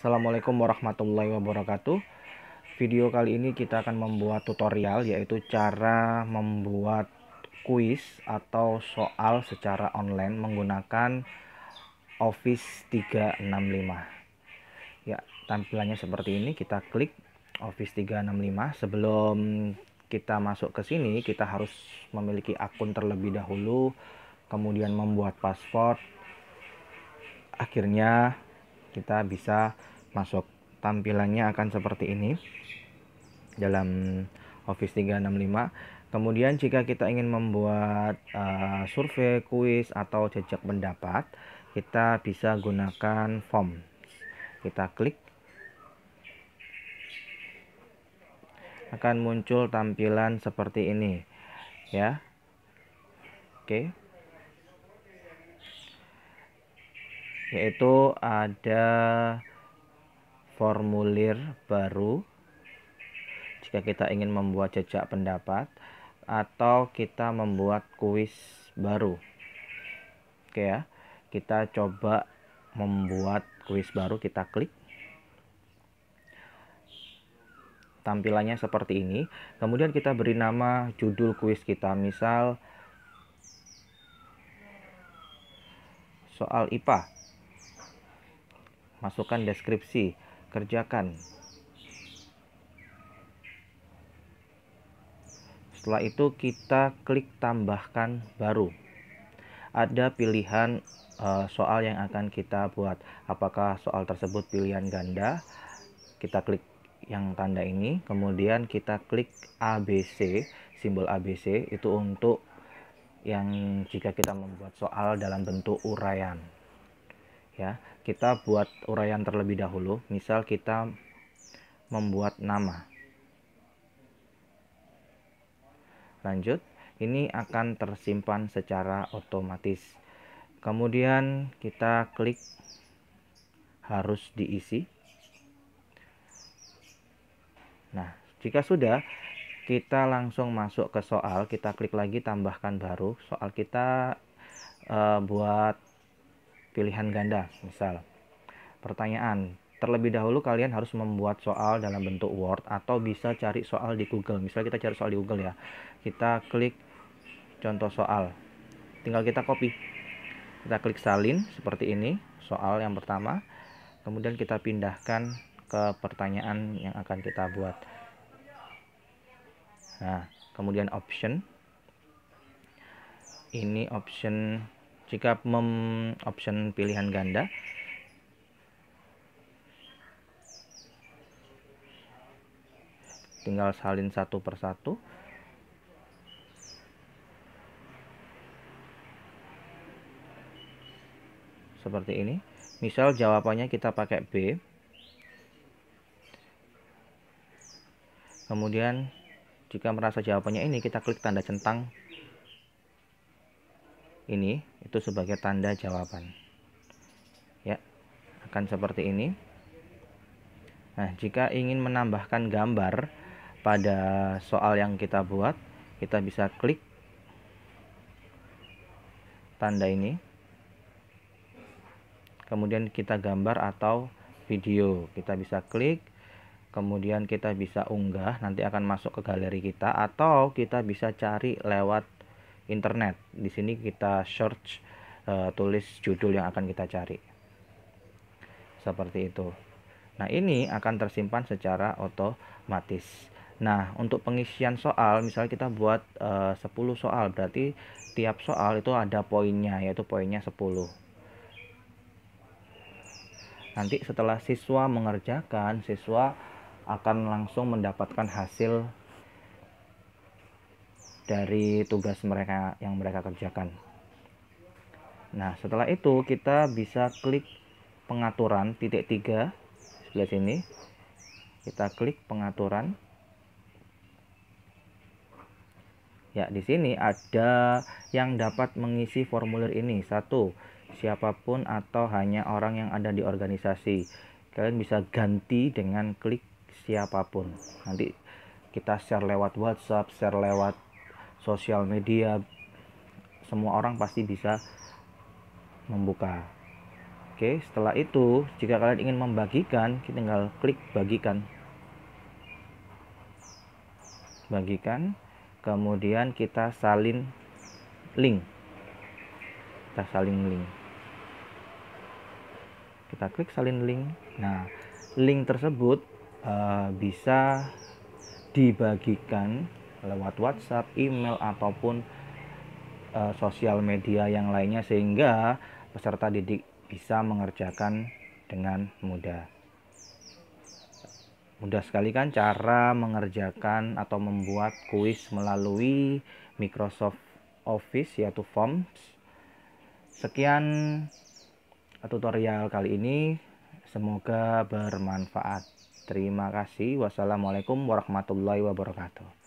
Assalamualaikum warahmatullahi wabarakatuh Video kali ini kita akan membuat tutorial yaitu cara membuat kuis atau soal secara online menggunakan Office 365 Ya tampilannya seperti ini kita klik Office 365 sebelum kita masuk ke sini kita harus memiliki akun terlebih dahulu kemudian membuat password akhirnya kita bisa masuk tampilannya akan seperti ini dalam Office 365 kemudian jika kita ingin membuat uh, survei kuis atau jejak pendapat kita bisa gunakan form kita klik akan muncul tampilan seperti ini ya oke yaitu ada formulir baru jika kita ingin membuat jejak pendapat atau kita membuat kuis baru. Oke ya. Kita coba membuat kuis baru kita klik. Tampilannya seperti ini. Kemudian kita beri nama judul kuis kita, misal soal IPA masukkan deskripsi, kerjakan. Setelah itu kita klik tambahkan baru. Ada pilihan uh, soal yang akan kita buat. Apakah soal tersebut pilihan ganda? Kita klik yang tanda ini, kemudian kita klik ABC, simbol ABC itu untuk yang jika kita membuat soal dalam bentuk uraian. Ya, kita buat uraian terlebih dahulu. Misal kita membuat nama. Lanjut, ini akan tersimpan secara otomatis. Kemudian kita klik harus diisi. Nah, jika sudah, kita langsung masuk ke soal. Kita klik lagi tambahkan baru. Soal kita e, buat pilihan ganda, misal pertanyaan. Terlebih dahulu kalian harus membuat soal dalam bentuk Word atau bisa cari soal di Google. Misalnya kita cari soal di Google ya. Kita klik contoh soal. Tinggal kita copy. Kita klik salin seperti ini, soal yang pertama. Kemudian kita pindahkan ke pertanyaan yang akan kita buat. Nah, kemudian option. Ini option jika mem option pilihan ganda tinggal salin satu persatu seperti ini misal jawabannya kita pakai B kemudian jika merasa jawabannya ini kita klik tanda centang ini itu sebagai tanda jawaban ya akan seperti ini Nah jika ingin menambahkan gambar pada soal yang kita buat kita bisa klik tanda ini kemudian kita gambar atau video kita bisa klik kemudian kita bisa unggah nanti akan masuk ke galeri kita atau kita bisa cari lewat internet di sini kita search uh, tulis judul yang akan kita cari seperti itu nah ini akan tersimpan secara otomatis Nah, untuk pengisian soal, misalnya kita buat e, eh, 10 soal, berarti tiap soal itu ada poinnya, yaitu poinnya 10. Nanti setelah siswa mengerjakan, siswa akan langsung mendapatkan hasil dari tugas mereka yang mereka kerjakan. Nah, setelah itu kita bisa klik pengaturan titik tiga sebelah sini. Kita klik pengaturan Ya, di sini ada yang dapat mengisi formulir ini. Satu, siapapun atau hanya orang yang ada di organisasi. Kalian bisa ganti dengan klik siapapun. Nanti kita share lewat WhatsApp, share lewat sosial media. Semua orang pasti bisa membuka. Oke, setelah itu jika kalian ingin membagikan, kita tinggal klik bagikan. Bagikan kemudian kita salin link kita salin link kita klik salin link nah link tersebut uh, bisa dibagikan lewat WhatsApp, email ataupun uh, sosial media yang lainnya sehingga peserta didik bisa mengerjakan dengan mudah. Mudah sekali kan cara mengerjakan atau membuat kuis melalui Microsoft Office yaitu Forms. Sekian eh, tutorial kali ini. Semoga bermanfaat. Terima kasih. Wassalamualaikum warahmatullahi wabarakatuh.